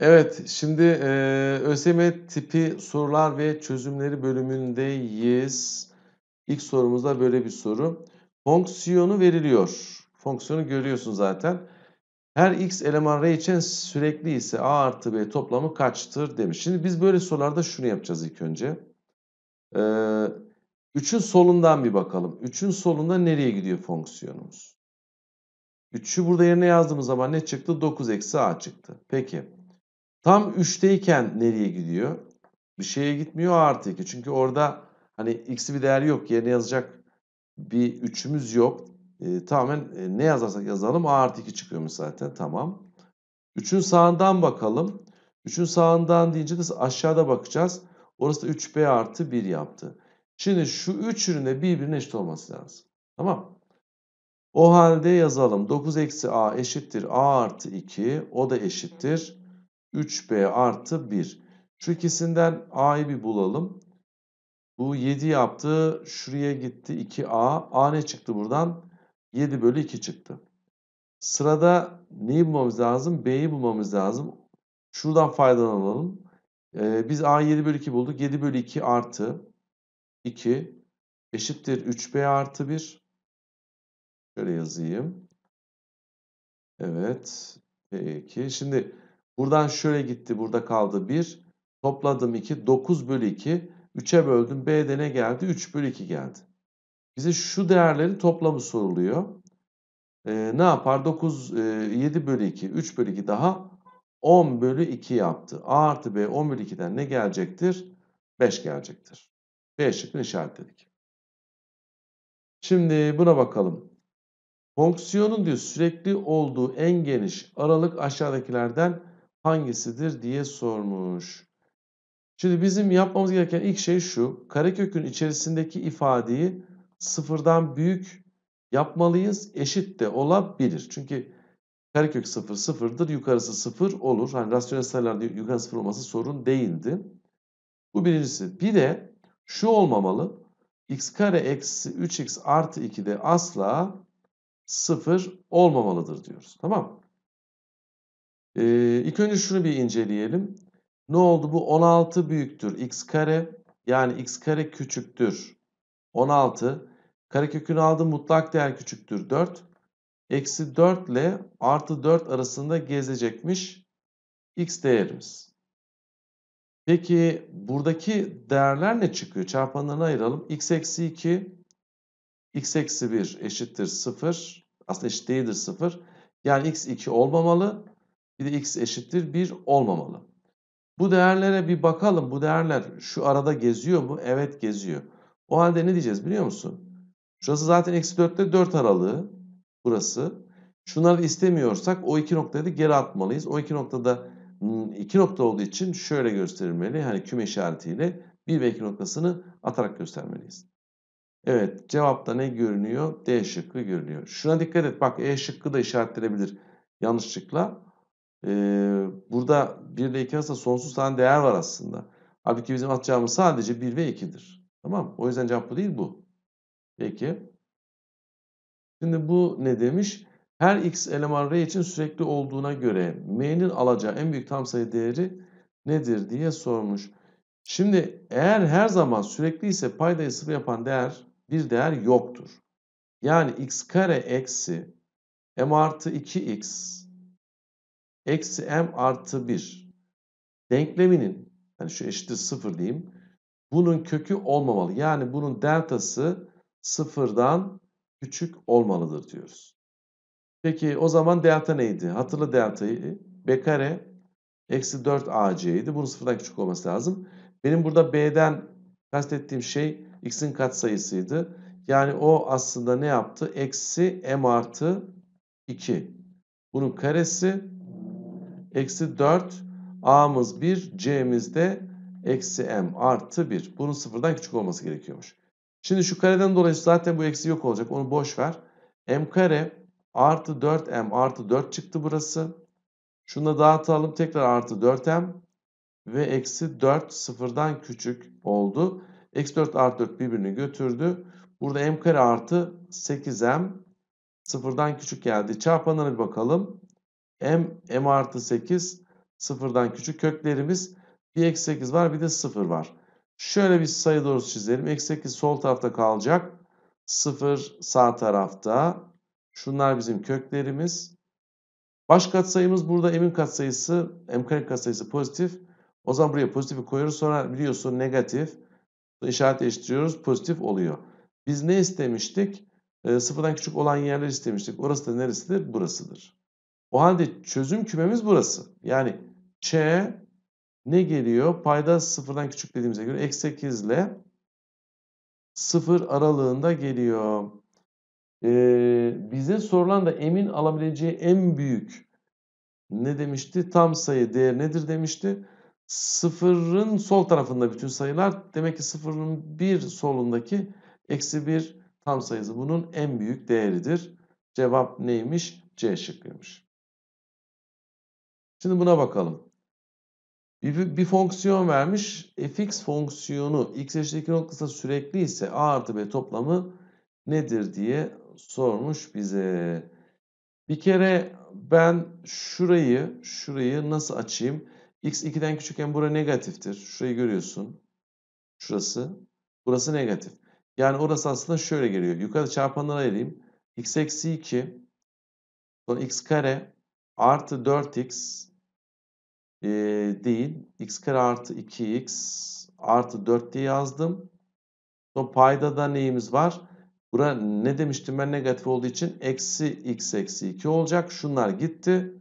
Evet, şimdi e, ÖSYM tipi sorular ve çözümleri bölümündeyiz. İlk sorumuzda böyle bir soru. Fonksiyonu veriliyor. Fonksiyonu görüyorsun zaten. Her x eleman r için sürekli ise a artı b toplamı kaçtır demiş. Şimdi biz böyle sorularda şunu yapacağız ilk önce. Ee, üçün solundan bir bakalım. Üçün solunda nereye gidiyor fonksiyonumuz? 3'ü burada yerine yazdığımız zaman ne çıktı? 9 eksi a çıktı. Peki. Tam 3'teyken nereye gidiyor? Bir şeye gitmiyor artı 2. Çünkü orada hani x'i bir değer yok. Yerine yazacak bir 3'ümüz yok. E, tamamen e, ne yazarsak yazalım a artı 2 çıkıyormuş zaten. Tamam. 3'ün sağından bakalım. 3'ün sağından deyince de aşağıda bakacağız. Orası da 3b artı 1 yaptı. Şimdi şu üçünün de birbirine eşit olması lazım. Tamam. O halde yazalım. 9 eksi a eşittir a artı 2. O da eşittir. 3b artı 1. Şu ikisinden a'yı bir bulalım. Bu 7 yaptı. Şuraya gitti 2a. a ne çıktı buradan? 7 bölü 2 çıktı. Sırada neyi bulmamız lazım? b'yi bulmamız lazım. Şuradan faydalanalım. Ee, biz a 7 bölü 2 bulduk. 7 bölü 2 artı 2 eşittir 3b artı 1. Şöyle yazayım. Evet. Peki. Şimdi Buradan şöyle gitti. Burada kaldı 1. Topladım 2. 9 bölü 2. 3'e böldüm. B'de ne geldi? 3 bölü 2 geldi. Bize şu değerlerin toplamı soruluyor. Ee, ne yapar? 9, e, 7 bölü 2. 3 bölü 2 daha. 10 bölü 2 yaptı. A artı B 10 bölü 2'den ne gelecektir? 5 gelecektir. B şıkkını işaretledik. Şimdi buna bakalım. Fonksiyonun diyor sürekli olduğu en geniş aralık aşağıdakilerden hangisidir diye sormuş. Şimdi bizim yapmamız gereken ilk şey şu. Karekökün içerisindeki ifadeyi sıfırdan büyük yapmalıyız. Eşit de olabilir. Çünkü karekök sıfır sıfırdır. Yukarısı sıfır olur. Hani rasyonel sayılarda yukarı sıfır olması sorun değildi. Bu birincisi. Bir de şu olmamalı. x kare eksi 3x artı 2 de asla sıfır olmamalıdır diyoruz. Tamam ee, ilk önce şunu bir inceleyelim. Ne oldu bu? 16 büyüktür. X kare yani x kare küçüktür. 16. Karekökünü aldım mutlak değer küçüktür 4. Eksi 4 ile artı 4 arasında gezecekmiş x değerimiz. Peki buradaki değerler ne çıkıyor? Çarpanlarını ayıralım. x eksi 2, x eksi 1 eşittir 0. Aslında eşit değildir 0. Yani x 2 olmamalı bir de x eşittir 1 olmamalı. Bu değerlere bir bakalım. Bu değerler şu arada geziyor mu? Evet geziyor. O halde ne diyeceğiz biliyor musun? Şurası zaten eksi 4'te 4 aralığı. Burası. Şunları istemiyorsak o iki noktayı da geri atmalıyız. O iki noktada hmm, iki nokta olduğu için şöyle gösterilmeli. Hani küme işaretiyle 1 ve 2 noktasını atarak göstermeliyiz. Evet cevapta ne görünüyor? D şıkkı görünüyor. Şuna dikkat et bak E şıkkı da işaretlenebilir yanlışlıkla burada 1 ile 2 arasında sonsuz tane değer var aslında. Halbuki bizim atacağımız sadece 1 ve 2'dir. Tamam O yüzden cevap bu değil bu. Peki. Şimdi bu ne demiş? Her x eleman r için sürekli olduğuna göre m'nin alacağı en büyük tam sayı değeri nedir diye sormuş. Şimdi eğer her zaman sürekli ise paydayı sıfır yapan değer bir değer yoktur. Yani x kare eksi m artı 2x eksi m artı 1 denkleminin yani şu eşittir 0 diyeyim. Bunun kökü olmamalı. Yani bunun deltası sıfırdan küçük olmalıdır diyoruz. Peki o zaman delta neydi? Hatırla deltayı. B kare eksi 4 AC'ydi. Bunun sıfırdan küçük olması lazım. Benim burada B'den kastettiğim şey X'in katsayısıydı. Yani o aslında ne yaptı? Eksi M artı 2. Bunun karesi eksi 4. A'mız 1, C'miz de eksi M artı 1. Bunun sıfırdan küçük olması gerekiyormuş. Şimdi şu kareden dolayı zaten bu eksi yok olacak. Onu boş ver. M kare artı 4M artı 4 çıktı burası. Şunu da dağıtalım. Tekrar artı 4M ve eksi 4 sıfırdan küçük oldu. Eksi 4 artı 4 birbirini götürdü. Burada m kare artı 8m sıfırdan küçük geldi. Çarpanlara bir bakalım m, m artı 8 sıfırdan küçük köklerimiz bir eksi 8 var bir de sıfır var. Şöyle bir sayı doğrusu çizelim. Eksi 8 sol tarafta kalacak. sıfır sağ tarafta. Şunlar bizim köklerimiz. Baş katsayımız burada m'in katsayısı, m kare katsayısı pozitif. O zaman buraya pozitifi koyuyoruz. Sonra biliyorsun negatif. işaret değiştiriyoruz. Pozitif oluyor. Biz ne istemiştik? E, sıfırdan küçük olan yerler istemiştik. Orası da neresidir? Burasıdır. O halde çözüm kümemiz burası. Yani ç ne geliyor? Payda sıfırdan küçük dediğimize göre eksi 8 ile 0 aralığında geliyor. Ee, bize sorulan da emin alabileceği en büyük ne demişti? Tam sayı değer nedir demişti. Sıfırın sol tarafında bütün sayılar. Demek ki sıfırın bir solundaki eksi bir tam sayısı. Bunun en büyük değeridir. Cevap neymiş? C şıkkıymış. Şimdi buna bakalım. Bir, bir fonksiyon vermiş. fx fonksiyonu x eşittir 2 noktasında sürekli ise a artı b toplamı nedir diye sormuş bize. Bir kere ben şurayı şurayı nasıl açayım? x 2'den küçükken bura negatiftir. Şurayı görüyorsun. Şurası. Burası negatif. Yani orası aslında şöyle geliyor. Yukarı çarpanlara ayırayım. x eksi 2 sonra x kare artı 4x e, değil. x kare artı 2x artı 4 diye yazdım. payda da neyimiz var? Bura ne demiştim ben negatif olduğu için eksi x eksi 2 olacak. Şunlar gitti.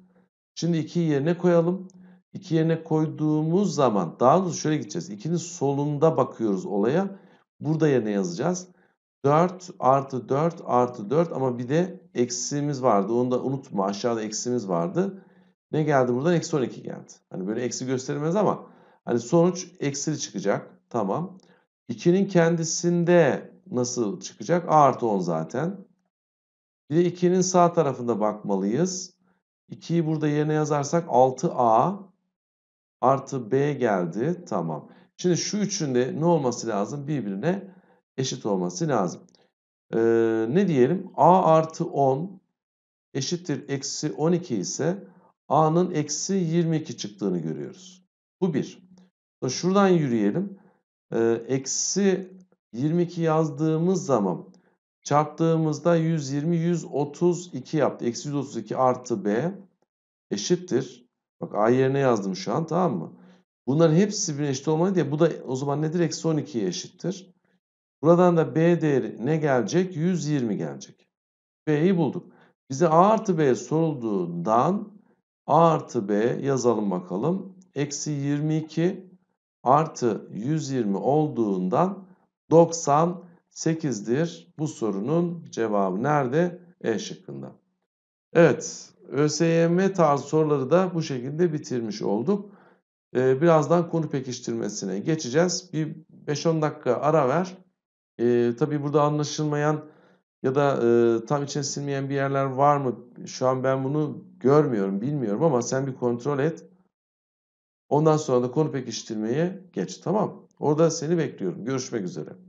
Şimdi 2'yi yerine koyalım. 2 yerine koyduğumuz zaman daha doğrusu şöyle gideceğiz. 2'nin solunda bakıyoruz olaya. Burada yerine yazacağız. 4 artı 4 artı 4 ama bir de eksiğimiz vardı. Onu da unutma aşağıda eksiğimiz vardı. Ne geldi buradan? Eksi 12 geldi. Hani böyle eksi gösterilmez ama hani sonuç eksili çıkacak. Tamam. 2'nin kendisinde nasıl çıkacak? A artı 10 zaten. Bir de 2'nin sağ tarafında bakmalıyız. 2'yi burada yerine yazarsak 6A artı B geldi. Tamam. Şimdi şu üçünde ne olması lazım? Birbirine eşit olması lazım. Ee, ne diyelim? A artı 10 eşittir eksi 12 ise A'nın eksi 22 çıktığını görüyoruz. Bu bir. Şuradan yürüyelim. Ee, eksi 22 yazdığımız zaman çarptığımızda 120, 132 yaptı. Eksi 132 artı B eşittir. Bak A yerine yazdım şu an tamam mı? Bunların hepsi birbirine eşit olmalı diye bu da o zaman nedir? Eksi 12'ye eşittir. Buradan da B değeri ne gelecek? 120 gelecek. B'yi bulduk. Bize A artı B sorulduğundan A artı B yazalım bakalım. Eksi 22 artı 120 olduğundan 98'dir. Bu sorunun cevabı nerede? E şıkkında. Evet, ÖSYM tarzı soruları da bu şekilde bitirmiş olduk. Ee, birazdan konu pekiştirmesine geçeceğiz. Bir 5-10 dakika ara ver. Ee, tabii burada anlaşılmayan ya da e, tam içine silmeyen bir yerler var mı? Şu an ben bunu görmüyorum, bilmiyorum ama sen bir kontrol et. Ondan sonra da konu pekiştirmeye geç. Tamam. Orada seni bekliyorum. Görüşmek üzere.